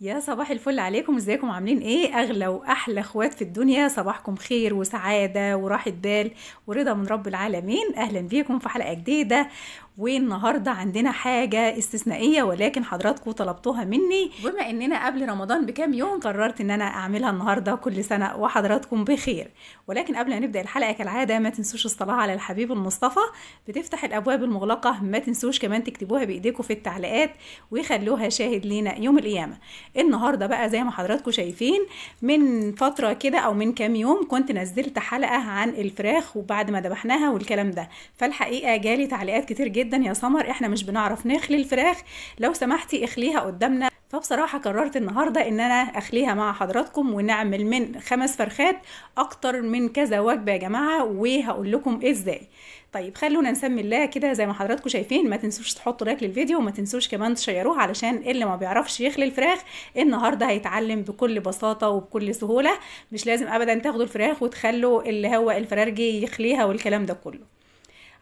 يا صباح الفل عليكم ازيكم عاملين ايه اغلى واحلى اخوات في الدنيا صباحكم خير وسعاده وراحه بال ورضا من رب العالمين اهلا بيكم في حلقه جديده والنهارده عندنا حاجه استثنائيه ولكن حضراتكم طلبتوها مني بما اننا قبل رمضان بكام يوم قررت ان انا اعملها النهارده كل سنه وحضراتكم بخير ولكن قبل ما نبدا الحلقه كالعاده ما تنسوش الصلاه على الحبيب المصطفى بتفتح الابواب المغلقه ما تنسوش كمان تكتبوها بايديكم في التعليقات وخلوها شاهد لينا يوم القيامه النهارده بقى زي ما حضراتكم شايفين من فتره كده او من كام يوم كنت نزلت حلقه عن الفراخ وبعد ما ذبحناها والكلام ده فالحقيقه جالي تعليقات كتير جدا يا سمر احنا مش بنعرف نخلي الفراخ لو سمحتي اخليها قدامنا فبصراحة قررت النهاردة ان انا اخليها مع حضراتكم ونعمل من خمس فرخات اكتر من كذا وجبة يا جماعة وهقول لكم ازاي طيب خلونا نسمي الله كده زي ما حضراتكم شايفين ما تنسوش تحطوا لايك للفيديو وما تنسوش كمان تشيروه علشان اللي ما بيعرفش يخلي الفراخ النهارده هيتعلم بكل بساطه وبكل سهوله مش لازم ابدا تاخدوا الفراخ وتخلوا اللي هو الفرارجي يخليها والكلام ده كله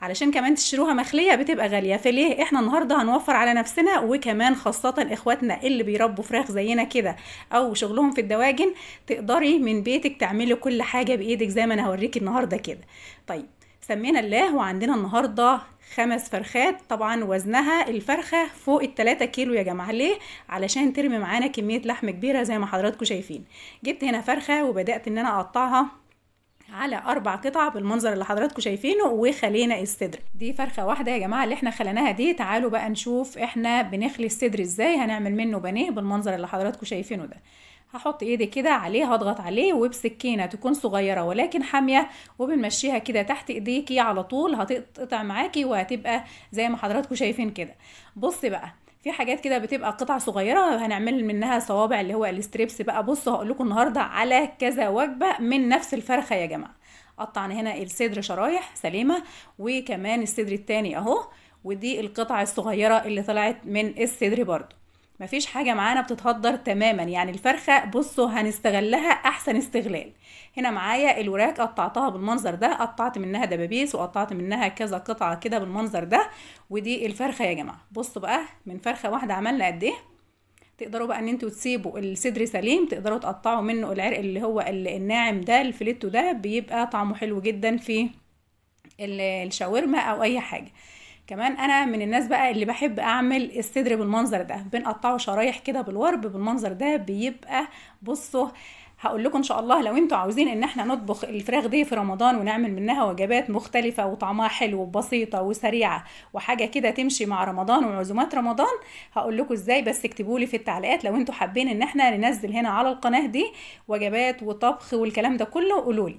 علشان كمان تشتروها مخليه بتبقى غاليه فليه احنا النهارده هنوفر على نفسنا وكمان خاصه اخواتنا اللي بيربوا فراخ زينا كده او شغلهم في الدواجن تقدري من بيتك تعملي كل حاجه بايدك زي ما انا هوريكي النهارده كده طيب سمينا الله وعندنا النهارده خمس فرخات طبعا وزنها الفرخه فوق التلاتة كيلو يا جماعه ليه علشان ترمي معانا كميه لحم كبيره زي ما حضراتكم شايفين جبت هنا فرخه وبدات ان انا اقطعها على اربع قطع بالمنظر اللي حضراتكم شايفينه وخلينا الصدر دي فرخه واحده يا جماعه اللي احنا خليناها دي تعالوا بقى نشوف احنا بنخلي الصدر ازاي هنعمل منه بانيه بالمنظر اللي حضراتكم شايفينه ده هحط ايدي كده عليه هضغط عليه وبسكينه تكون صغيره ولكن حاميه وبنمشيها كده تحت ايديكي على طول هتقطع معاكي وهتبقى زي ما حضراتكم شايفين كده بص بقى في حاجات كده بتبقى قطع صغيره هنعمل منها صوابع اللي هو الستريبس بقى بصوا هقول لكم النهارده على كذا وجبه من نفس الفرخه يا جماعه قطعنا هنا الصدر شرايح سليمه وكمان الصدر التاني اهو ودي القطع الصغيره اللي طلعت من الصدر برده مفيش حاجة معانا بتتهدر تماما يعني الفرخة بصوا هنستغلها أحسن استغلال هنا معايا الوراك قطعتها بالمنظر ده قطعت منها دبابيس وقطعت منها كذا قطعة كده بالمنظر ده ودي الفرخة يا جماعة بصوا بقى من فرخة واحدة عملنا قد ايه تقدروا بقى ان انتوا تسيبوا الصدر سليم تقدروا تقطعوا منه العرق اللي هو الناعم ده الفليتو ده بيبقى طعمه حلو جدا في الشاورما او اي حاجه كمان انا من الناس بقى اللي بحب اعمل الصدر بالمنظر ده بنقطعه شرايح كده بالورب بالمنظر ده بيبقى بصوا هقول لكم ان شاء الله لو انتوا عاوزين ان احنا نطبخ الفراخ دي في رمضان ونعمل منها وجبات مختلفه وطعمها حلو وبسيطه وسريعه وحاجه كده تمشي مع رمضان وعزومات رمضان هقول لكم ازاي بس اكتبوا لي في التعليقات لو انتوا حابين ان احنا ننزل هنا على القناه دي وجبات وطبخ والكلام ده كله قولوا لي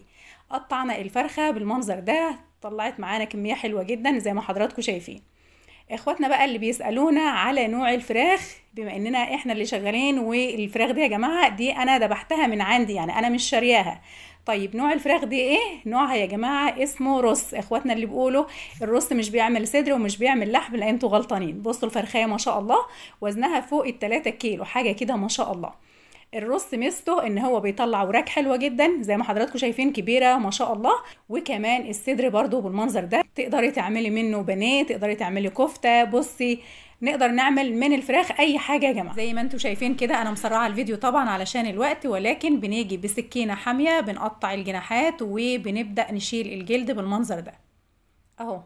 قطعنا الفرخه بالمنظر ده طلعت معانا كمية حلوة جدا زي ما حضراتكم شايفين اخواتنا بقى اللي بيسالونا على نوع الفراخ بما اننا احنا اللي شغالين والفراخ دي يا جماعه دي انا دبحتها من عندي يعني انا مش شارياها طيب نوع الفراخ دي ايه نوعها يا جماعه اسمه رص اخواتنا اللي بيقولوا الرص مش بيعمل صدر ومش بيعمل لحم لا انتوا غلطانين بصوا الفرخايه ما شاء الله وزنها فوق التلاتة كيلو حاجه كده ما شاء الله الرص ميزته ان هو بيطلع اوراق حلوه جدا زي ما حضراتكم شايفين كبيره ما شاء الله وكمان الصدر برضو بالمنظر ده تقدري تعملي منه بنيه تقدري تعملي كفته بصي نقدر نعمل من الفراخ اي حاجه يا جماعه زي ما انتم شايفين كده انا مسرعه الفيديو طبعا علشان الوقت ولكن بنيجي بسكينه حاميه بنقطع الجناحات وبنبدا نشيل الجلد بالمنظر ده اهو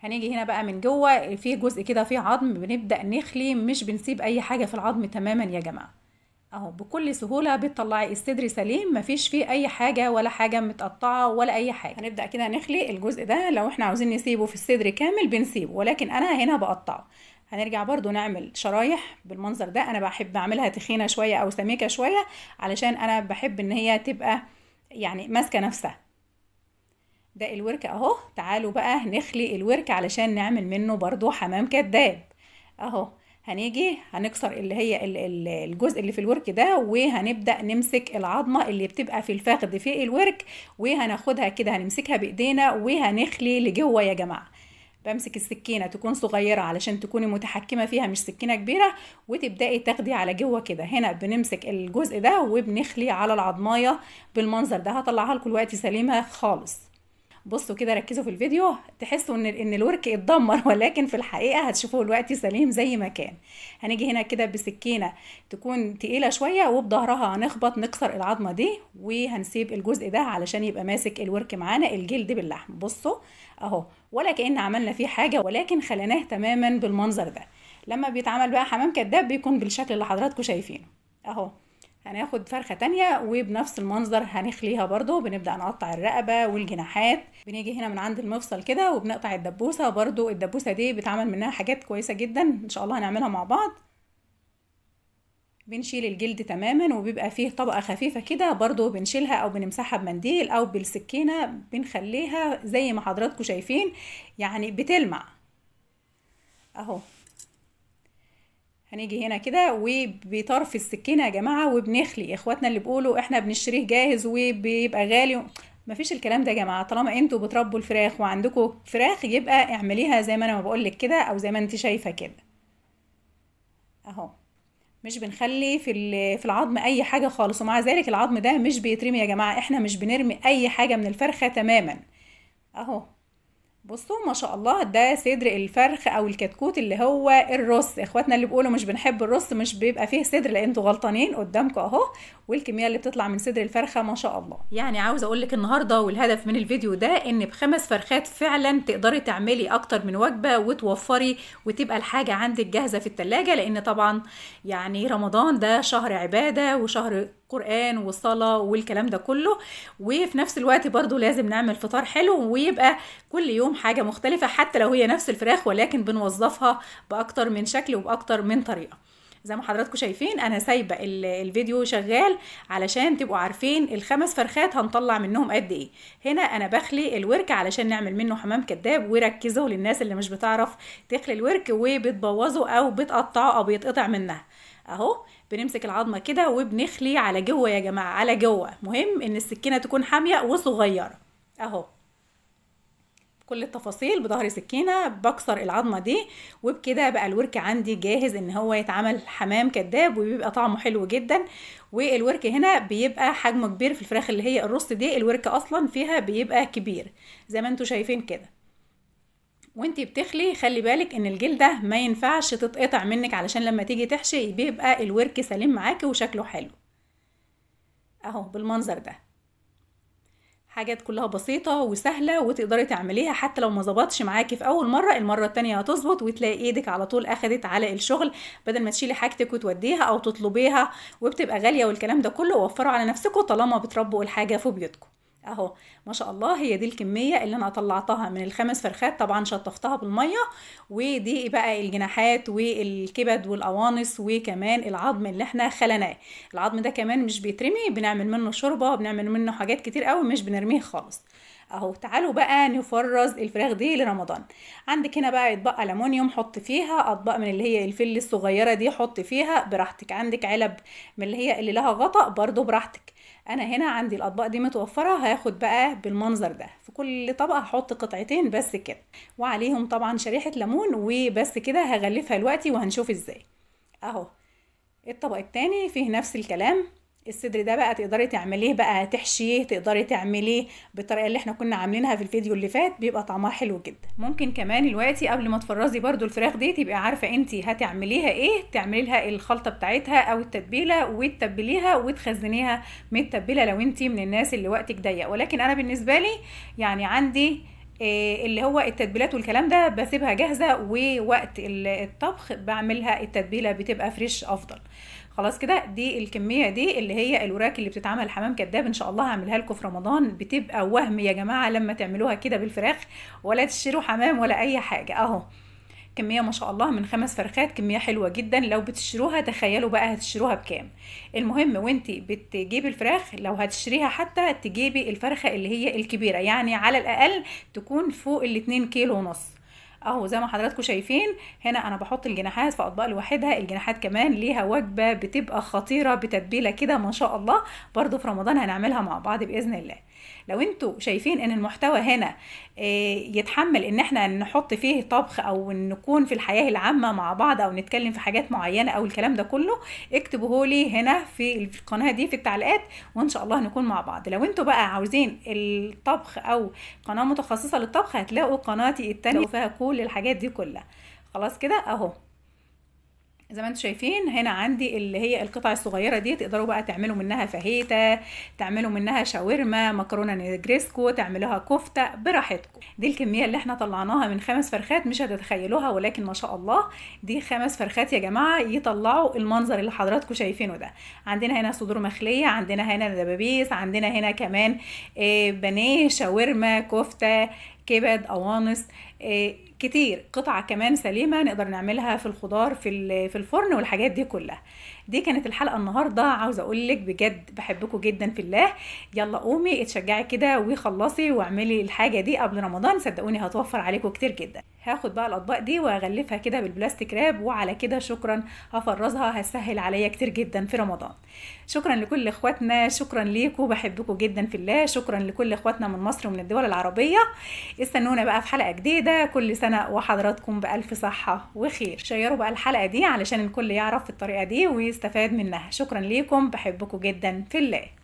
هنيجي هنا بقى من جوه في جزء كده فيه عظم بنبدا نخلي مش بنسيب اي حاجه في العظم تماما يا جماعه اهو بكل سهوله بتطلعي الصدر سليم مفيش فيه اي حاجه ولا حاجه متقطعه ولا اي حاجه هنبدا كده نخلي الجزء ده لو احنا عاوزين نسيبه في الصدر كامل بنسيبه ولكن انا هنا بقطعه هنرجع برضو نعمل شرايح بالمنظر ده انا بحب اعملها تخينه شويه او سميكه شويه علشان انا بحب ان هي تبقى يعني ماسكه نفسها ده الورك اهو تعالوا بقى نخلي الورك علشان نعمل منه برضو حمام كداب اهو هنيجي هنكسر اللي هي الجزء اللي في الورك ده وهنبدا نمسك العظمه اللي بتبقى في الفخذ في الورك وهناخدها كده هنمسكها بايدينا وهنخلي لجوه يا جماعه بمسك السكينه تكون صغيره علشان تكوني متحكمه فيها مش سكينه كبيره وتبداي تاخدي على جوه كده هنا بنمسك الجزء ده وبنخلي على العظمايه بالمنظر ده هطلعها لكم دلوقتي سليمه خالص بصوا كده ركزوا في الفيديو تحسوا ان ان الورك اتدمر ولكن في الحقيقه هتشوفوه دلوقتي سليم زي ما كان هنيجي هنا كده بسكينه تكون تقيله شويه وبظهرها هنخبط نكسر العظمه دي وهنسيب الجزء ده علشان يبقى ماسك الورك معانا الجلد باللحم بصوا اهو ولا كان عملنا فيه حاجه ولكن خليناه تماما بالمنظر ده لما بيتعمل بقى حمام كداب بيكون بالشكل اللي حضراتكم شايفينه اهو يعني هناخد فرخة تانية وبنفس المنظر هنخليها برضو بنبدأ نقطع الرقبة والجناحات بنيجي هنا من عند المفصل كده وبنقطع الدبوسة برضو الدبوسة دي بتعمل منها حاجات كويسة جدا ان شاء الله هنعملها مع بعض بنشيل الجلد تماما وبيبقى فيه طبقة خفيفة كده برضو بنشيلها او بنمسحها بمنديل او بالسكينة بنخليها زي ما حضراتكم شايفين يعني بتلمع اهو هنيجي هنا كده وبطرف السكينه يا جماعه وبنخلي اخواتنا اللي بيقولوا احنا بنشتريه جاهز وبيبقى غالي مفيش الكلام ده يا جماعه طالما انتوا بتربوا الفراخ وعندكم فراخ يبقى اعمليها زي ما انا بقول لك كده او زي ما انت شايفه كده اهو مش بنخلي في في العظم اي حاجه خالص ومع ذلك العظم ده مش بيترمي يا جماعه احنا مش بنرمي اي حاجه من الفرخه تماما اهو بصوا ما شاء الله ده صدر الفرخ او الكتكوت اللي هو الرص اخواتنا اللي بيقولوا مش بنحب الرص مش بيبقى فيه صدر لان غلطانين قدامكم اهو والكميه اللي بتطلع من صدر الفرخه ما شاء الله يعني عاوز اقول لك النهارده والهدف من الفيديو ده ان بخمس فرخات فعلا تقدري تعملي اكتر من وجبه وتوفري وتبقى الحاجه عندك جاهزه في التلاجة لان طبعا يعني رمضان ده شهر عباده وشهر قرآن وصلاة والكلام ده كله وفي نفس الوقت برضو لازم نعمل فطار حلو ويبقى كل يوم حاجة مختلفة حتى لو هي نفس الفراخ ولكن بنوظفها بأكتر من شكل وبأكتر من طريقة زي ما حضراتكم شايفين انا سايبه الفيديو شغال علشان تبقوا عارفين الخمس فرخات هنطلع منهم قد ايه هنا انا بخلي الورك علشان نعمل منه حمام كداب وركزوا للناس اللي مش بتعرف تخلي الورك وبتبوظه او بتقطعه او بيتقطع منها اهو بنمسك العظمه كده وبنخلي على جوه يا جماعه على جوه مهم ان السكينه تكون حاميه وصغيره اهو كل التفاصيل بظهر سكينه بكسر العظمه دي وبكده بقى الورك عندي جاهز ان هو يتعمل حمام كداب وبيبقى طعمه حلو جدا والورك هنا بيبقى حجمه كبير في الفراخ اللي هي الرص دي الورك اصلا فيها بيبقى كبير زي ما انتم شايفين كده وانتي بتخلي خلي بالك ان الجلدة ما ينفعش تتقطع منك علشان لما تيجي تحشي بيبقى الورك سليم معاكي وشكله حلو اهو بالمنظر ده حاجات كلها بسيطة وسهلة وتقدري تعمليها حتى لو ما ظبطش معاكي في أول مرة المرة التانية هتظبط وتلاقي إيدك على طول أخدت على الشغل بدل ما تشيلي حاجتك وتوديها أو تطلبيها وبتبقى غالية والكلام ده كله وفروا على نفسكم طالما بتربوا الحاجة في بيوتكم اهو ما شاء الله هي دي الكميه اللي انا طلعتها من الخمس فرخات طبعا شطفتها بالميه ودي بقى الجناحات والكبد والقوانص وكمان العظم اللي احنا خلناه العظم ده كمان مش بيترمي بنعمل منه شوربه بنعمل منه حاجات كتير قوي مش بنرميه خالص اهو تعالوا بقى نفرز الفراخ دي لرمضان عندك هنا بقى اطباق الومنيوم حط فيها اطباق من اللي هي الفل الصغيره دي حط فيها براحتك عندك علب من اللي هي اللي لها غطا برضو براحتك انا هنا عندي الاطباق دي متوفره هاخد بقى بالمنظر ده في كل طبقه هحط قطعتين بس كده وعليهم طبعا شريحه ليمون وبس كده هغلفها دلوقتي وهنشوف ازاي اهو الطبق التاني فيه نفس الكلام الصدر ده بقى تقدري تعمليه بقى تحشيه تقدري تعمليه بالطريقه اللي احنا كنا عاملينها في الفيديو اللي فات بيبقى طعمها حلو جدا ممكن كمان دلوقتي قبل ما تفرزي برده الفراخ دي تبقي عارفه انت هتعمليها ايه تعملي لها الخلطه بتاعتها او التتبيله وتتبليها وتخزنيها متتبله لو انت من الناس اللي وقتك ضيق ولكن انا بالنسبه لي يعني عندي آه، اللي هو التتبيلات والكلام ده بسيبها جاهزه ووقت الطبخ بعملها التتبيله بتبقى فريش افضل خلاص كده دي الكميه دي اللي هي الوراك اللي بتتعمل حمام كداب ان شاء الله هعملها لكم في رمضان بتبقى وهم يا جماعه لما تعملوها كده بالفراخ ولا تشتروا حمام ولا اي حاجه اهو كمية ما شاء الله من خمس فرخات كمية حلوة جدا لو بتشتروها تخيلوا بقى هتشتروها بكام المهم وانتي بتجيبي الفراخ لو هتشتريها حتى تجيبي الفرخة اللي هي الكبيرة يعني على الأقل تكون فوق الاتنين كيلو ونص اهو زي ما حضراتكم شايفين هنا انا بحط الجناحات في اطباق لوحدها الجناحات كمان ليها وجبه بتبقى خطيره بتتبيله كده ما شاء الله برده في رمضان هنعملها مع بعض باذن الله لو انتوا شايفين ان المحتوى هنا آه، يتحمل ان احنا نحط فيه طبخ او نكون في الحياه العامه مع بعض او نتكلم في حاجات معينه او الكلام ده كله اكتبوه لي هنا في القناه دي في التعليقات وان شاء الله نكون مع بعض لو انتوا بقى عاوزين الطبخ او قناه متخصصه للطبخ هتلاقوا قناتي التانية فيها كل الحاجات دي كلها خلاص كده اهو زي ما انتم شايفين هنا عندي اللي هي القطع الصغيره دي تقدروا بقى تعملوا منها فاهيتا تعملوا منها شاورما مكرونه نجريسكو تعملوها كفته براحتكم دي الكميه اللي احنا طلعناها من خمس فرخات مش هتتخيلوها ولكن ما شاء الله دي خمس فرخات يا جماعه يطلعوا المنظر اللي حضراتكم شايفينه ده عندنا هنا صدور مخليه عندنا هنا دبابيس عندنا هنا كمان آه، بانيه شاورما كفته كبد قوانص آه، كتير قطعة كمان سليمة نقدر نعملها في الخضار في في الفرن والحاجات دي كلها دي كانت الحلقة النهاردة عاوزة أقولك بجد بحبكم جدا في الله يلا قومي اتشجعي كده وخلصي واعملي الحاجة دي قبل رمضان صدقوني هتوفر عليكم كتير جدا هاخد بقى الاطباق دي واغلفها كده بالبلاستيك راب وعلى كده شكرا هفرزها هسهل عليا كتير جدا في رمضان شكرا لكل اخواتنا شكرا ليكم بحبكم جدا في الله شكرا لكل اخواتنا من مصر ومن الدول العربيه استنونا بقى في حلقه جديده كل سنه وحضراتكم بالف صحه وخير شيروا بقى الحلقه دي علشان الكل يعرف الطريقه دي ويستفاد منها شكرا ليكم بحبكم جدا في الله